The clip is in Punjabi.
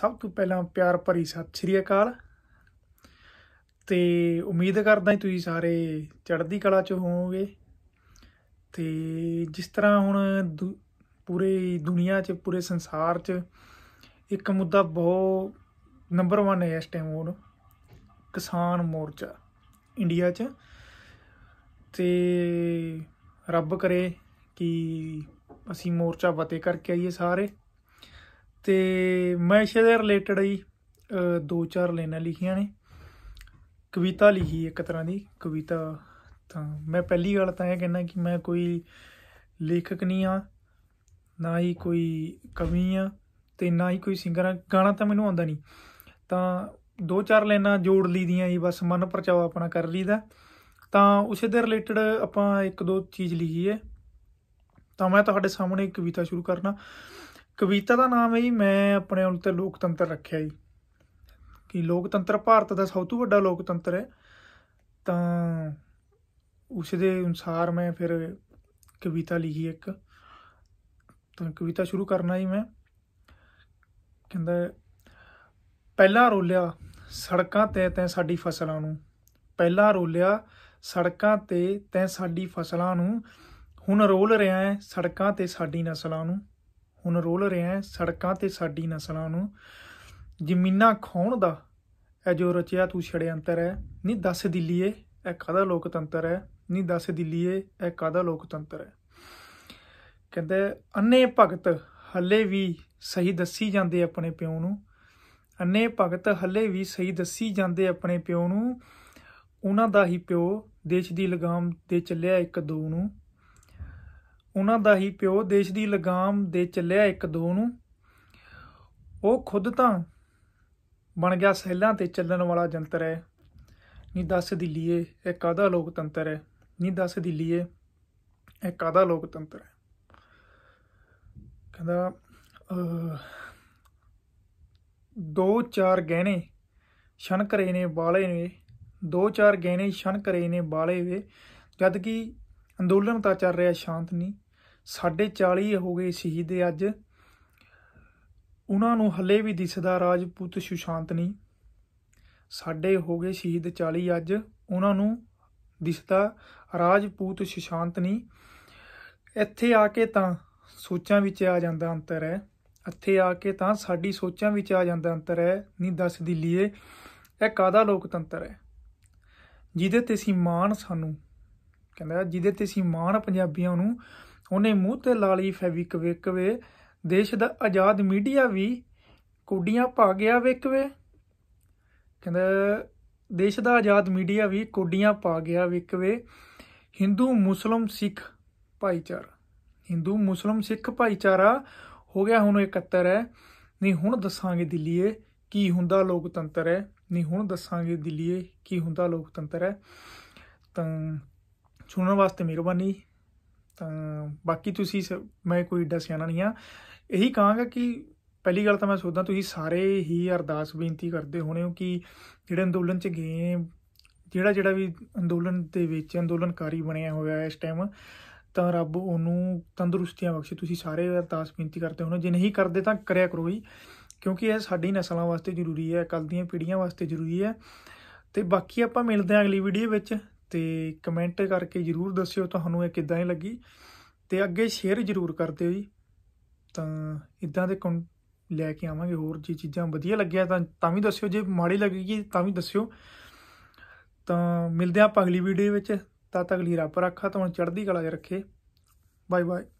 ਸਭ ਤੋਂ ਪਹਿਲਾਂ ਪਿਆਰ ਭਰੀ ਸਤਿ ਸ਼੍ਰੀ ਅਕਾਲ ਤੇ ਉਮੀਦ ਕਰਦਾ ਹਾਂ ਤੁਸੀਂ ਸਾਰੇ ਚੜ੍ਹਦੀ ਕਲਾ 'ਚ ਹੋਵੋਗੇ ਤੇ ਜਿਸ ਤਰ੍ਹਾਂ ਹੁਣ ਪੂਰੇ ਦੁਨੀਆ 'ਚ ਪੂਰੇ ਸੰਸਾਰ 'ਚ ਇੱਕ ਮੁੱਦਾ ਬਹੁਤ ਨੰਬਰ 1 ਹੈ ਇਸ ਟਾਈਮ ਹੁਣ ਕਿਸਾਨ ਮੋਰਚਾ ਇੰਡੀਆ 'ਚ ਤੇ ਰੱਬ ਕਰੇ ਕਿ ਅਸੀਂ ਮੋਰਚਾ ਬਤੇ ਕਰਕੇ ਆਈਏ ਸਾਰੇ ਤੇ ਮੈਂ ਦੇ ਰਿਲੇਟਡ ਹੀ ਦੋ ਚਾਰ ਲਾਈਨਾਂ ਲਿਖੀਆਂ ਨੇ ਕਵਿਤਾ ਲਿਖੀ ਇੱਕ ਤਰ੍ਹਾਂ ਦੀ ਕਵਿਤਾ ਤਾਂ ਮੈਂ ਪਹਿਲੀ ਗੱਲ ਤਾਂ ਇਹ ਕਹਿਣਾ ਕਿ ਮੈਂ ਕੋਈ ਲੇਖਕ ਨਹੀਂ ਆ ਨਾ ਹੀ ਕੋਈ ਕਵੀ ਆ ਤੇ ਨਾ ਹੀ ਕੋਈ ਸਿੰਗਰ ਆ ਗਾਣਾ ਤਾਂ ਮੈਨੂੰ ਆਉਂਦਾ ਨਹੀਂ ਤਾਂ ਦੋ ਚਾਰ ਲਾਈਨਾਂ ਜੋੜ ਲਈਆਂ ਜੀ ਬਸ ਮਨ ਪਰਚਾਵਾ ਆਪਣਾ ਕਰ ਲਈਦਾ ਤਾਂ ਉਸੇ ਦੇ ਰਿਲੇਟਡ ਆਪਾਂ ਇੱਕ ਦੋ ਚੀਜ਼ ਲਿਖੀ ਹੈ ਤਾਂ ਮੈਂ ਤੁਹਾਡੇ ਸਾਹਮਣੇ ਕਵਿਤਾ ਸ਼ੁਰੂ ਕਰਨਾ ਕਵਿਤਾ ਦਾ ਨਾਮ ਹੈ ਜੀ ਮੈਂ ਆਪਣੇ ਹੁਣ ਤੇ ਲੋਕਤੰਤਰ ਰੱਖਿਆ ਜੀ ਕਿ ਲੋਕਤੰਤਰ ਭਾਰਤ ਦਾ ਸਭ ਤੋਂ ਵੱਡਾ ਲੋਕਤੰਤਰ ਹੈ ਤਾਂ ਉਸ ਦੇ ਅਨੁਸਾਰ ਮੈਂ ਫਿਰ ਕਵਿਤਾ ਲਿਖੀ ਇੱਕ ਤਾਂ ਕਵਿਤਾ ਸ਼ੁਰੂ ਕਰਨਾ ਜੀ ਮੈਂ ਕਹਿੰਦਾ ਪਹਿਲਾ ਰੋਲਿਆ ਸੜਕਾਂ ਤੇ ਤੈ ਸਾਡੀ ਫਸਲਾਂ ਨੂੰ ਪਹਿਲਾ ਰੋਲਿਆ ਸੜਕਾਂ ਤੇ ਤੈ ਸਾਡੀ ਫਸਲਾਂ ਨੂੰ ਹੁਣ ਰੋਲ ਰਿਹਾ ਹੈ ਸੜਕਾਂ ਤੇ ਸਾਡੀ ਨਸਲਾਂ ਨੂੰ ਹੁਣ ਰੋਲ ਰਿਹਾ ਹੈ ਸੜਕਾਂ ਤੇ ਸਾਡੀ ਨਸਲਾਂ ਨੂੰ ਜ਼ਮੀਨਾਂ ਖੋਣ ਦਾ ਇਹ ਜੋ ਰਚਿਆ ਤੂੰ ਛੜਿਆੰਤਰ ਹੈ ਨਹੀਂ ਦੱਸ ਦਿੱਲੀਏ ਇਹ ਕਾਦਾ ਲੋਕਤੰਤਰ ਹੈ ਨਹੀਂ ਦੱਸ ਦਿੱਲੀਏ ਇਹ ਕਾਦਾ ਲੋਕਤੰਤਰ ਹੈ ਕਹਿੰਦੇ ਅੰਨੇ ਭਗਤ ਹੱਲੇ ਵੀ ਸਹੀ ਦੱਸੀ ਜਾਂਦੇ ਆਪਣੇ ਪਿਓ ਨੂੰ ਅੰਨੇ ਭਗਤ ਹੱਲੇ ਵੀ ਸਹੀ ਦੱਸੀ ਜਾਂਦੇ ਆਪਣੇ ਪਿਓ ਨੂੰ ਉਹਨਾਂ ਦਾ ਹੀ ਪਿਓ ਦੇਸ਼ ਦੀ ਲਗਾਮ ਤੇ ਚੱਲਿਆ ਇੱਕ ਦੋ ਨੂੰ ਉਹਨਾਂ ਦਾ ਹੀ ਪਿਓ ਦੇਸ਼ ਦੀ ਲਗਾਮ ਦੇ ਚੱਲਿਆ ਇੱਕ ਦੋ ਨੂੰ ਉਹ ਖੁਦ ਤਾਂ ਬਣ ਗਿਆ ਸਹਿਲਾਂ ਤੇ ਚੱਲਣ ਵਾਲਾ ਜੰਤਰ ਹੈ ਨੀ ਦੱਸ ਦੀ ਲੀਏ ਇਹ ਕਾਦਾ ਲੋਕਤੰਤਰ ਹੈ ਨੀ ਦੱਸ ਦੀ ਲੀਏ ਇਹ ਕਾਦਾ ਲੋਕਤੰਤਰ ਹੈ ਕਹਿੰਦਾ ਦੋ ਚਾਰ ਗਹਿਣੇ ਛਣ ਕਰੇ ਨੇ ਬਾਲੇ ਨੇ ਦੋ ਚਾਰ ਗਹਿਣੇ ਛਣ ਕਰੇ ਨੇ ਬਾਲੇ ਵੇ ਜਦ ਕਿ ਅੰਦੋਲਨ ਤਾਂ ਚੱਲ ਰਿਹਾ ਸ਼ਾਂਤ ਨਹੀਂ ਸਾਡੇ 40 ਹੋ ਗਏ ਸ਼ਹੀਦ ਅੱਜ ਉਹਨਾਂ ਨੂੰ ਹੱਲੇ ਵੀ ਦਿਸਦਾ ਰਾਜਪੂਤ ਸੁਸ਼ਾਂਤ ਨਹੀਂ ਸਾਡੇ ਹੋ ਗਏ ਸ਼ਹੀਦ 40 ਅੱਜ ਉਹਨਾਂ ਨੂੰ ਦਿਸਦਾ ਰਾਜਪੂਤ ਸੁਸ਼ਾਂਤ ਨਹੀਂ ਇੱਥੇ ਆ ਕੇ ਤਾਂ ਸੋਚਾਂ ਵਿੱਚ ਆ ਜਾਂਦਾ ਅੰਤਰ ਹੈ ਇੱਥੇ ਆ ਕੇ ਤਾਂ ਸਾਡੀ ਸੋਚਾਂ ਵਿੱਚ ਆ ਜਾਂਦਾ ਅੰਤਰ ਹੈ ਨਹੀਂ ਦੱਸ ਦਿੱਲੀਏ ਇਹ ਕਾਦਾ ਲੋਕਤੰਤਰ ਹੈ ਜਿਹਦੇ ਤੇ ਸੀ ਮਾਣ ਸਾਨੂੰ ਕਹਿੰਦਾ ਜਿਹਦੇ ਤੇ ਸੀ ਮਾਣ ਪੰਜਾਬੀਆਂ ਨੂੰ ਉਹਨੇ ਮੂੰਹ ਤੇ ਲਾਲੀ ਫੈਵਿਕ ਵਿਕਵੇ ਦੇਸ਼ ਦਾ ਆਜ਼ਾਦ ਮੀਡੀਆ ਵੀ ਕੁੱਡੀਆਂ ਪਾ ਗਿਆ ਵਿਕਵੇ ਕਹਿੰਦਾ ਦੇਸ਼ ਦਾ ਆਜ਼ਾਦ ਮੀਡੀਆ ਵੀ ਕੁੱਡੀਆਂ ਪਾ ਗਿਆ ਵਿਕਵੇ Hindu Muslim Sikh ਭਾਈਚਾਰਾ Hindu Muslim Sikh ਭਾਈਚਾਰਾ ਹੋ ਗਿਆ ਹੁਣ 71 ਹੈ ਨਹੀਂ ਹੁਣ ਦੱਸਾਂਗੇ ਦਿੱਲੀਏ ਕੀ ਹੁੰਦਾ ਲੋਕਤੰਤਰ ਹੈ ਨਹੀਂ ਹੁਣ ਦੱਸਾਂਗੇ ਦਿੱਲੀਏ ਕੀ ਹੁੰਦਾ ਲੋਕਤੰਤਰ ਹੈ ਤਾਂ ਸੁਣਨ ਵਾਸਤੇ ਮਿਹਰਬਾਨੀ ਤਾਂ ਬਾਕੀ ਤੁਸੀਂ ਮੈਂ ਕੋਈ ਡਾ ਸਿਆਣਾ ਨਹੀਂ ਆ ਇਹੀ ਕਹਾਂਗਾ ਕਿ ਪਹਿਲੀ ਗੱਲ ਤਾਂ ਮੈਂ ਸੋਚਦਾ ਤੁਸੀਂ ਸਾਰੇ ਹੀ ਅਰਦਾਸ ਬੇਨਤੀ ਕਰਦੇ ਹੋਣੇ ਹੋ ਕਿ ਜਿਹੜੇ ਅੰਦੋਲਨ 'ਚ ਗਏ ਜਿਹੜਾ ਜਿਹੜਾ ਵੀ ਅੰਦੋਲਨ ਦੇ ਵਿੱਚ ਅੰਦੋਲਨਕਾਰੀ ਬਣਿਆ ਹੋਇਆ ਇਸ ਟਾਈਮ ਤਾਂ ਰੱਬ ਉਹਨੂੰ ਤੰਦਰੁਸਤੀਆਂ ਬਖਸ਼ੇ ਤੁਸੀਂ ਸਾਰੇ ਅਰਦਾਸ ਬੇਨਤੀ ਕਰਦੇ ਹੋਣੇ ਜੇ ਨਹੀਂ ਕਰਦੇ ਤਾਂ ਕਰਿਆ ਕਰੋ ਜੀ ਕਿਉਂਕਿ ਇਹ ਸਾਡੀ ਨਸਲਾਂ ਵਾਸਤੇ ਜ਼ਰੂਰੀ ਹੈ ਕੱਲ ਦੀਆਂ ਪੀੜ੍ਹੀਆਂ ਵਾਸਤੇ ਜ਼ਰੂਰੀ ਹੈ ਤੇ ਬਾਕੀ ਆਪਾਂ ਮਿਲਦੇ ਹਾਂ ਅਗਲੀ ਵੀਡੀਓ ਵਿੱਚ ਤੇ ਕਮੈਂਟ ਕਰਕੇ ਜਰੂਰ ਦੱਸਿਓ ਤੁਹਾਨੂੰ ਇਹ ਕਿੱਦਾਂ ਹੀ ਲੱਗੀ ਤੇ ਅੱਗੇ ਸ਼ੇਅਰ ਜਰੂਰ ਕਰ ਦਿਓ ਜੀ ਤਾਂ ਇਦਾਂ ਦੇ ਲੈ ਕੇ ਆਵਾਂਗੇ ਹੋਰ ਜੀ ਚੀਜ਼ਾਂ ਵਧੀਆ ਲੱਗਿਆ ਤਾਂ ਤਾਂ ਵੀ ਦੱਸਿਓ ਜੇ ਮਾੜੀ ਲੱਗੇਗੀ ਤਾਂ ਵੀ ਦੱਸਿਓ ਤਾਂ ਮਿਲਦੇ ਆਪਾਂ ਅਗਲੀ ਵੀਡੀਓ ਵਿੱਚ ਤਦ ਤੱਕ ਲਈ ਰੱਬ ਰੱਖਾ ਤੁਹਾਨੂੰ ਚੜ੍ਹਦੀ ਕਲਾ ਜੇ ਰੱਖੇ ਬਾਏ ਬਾਏ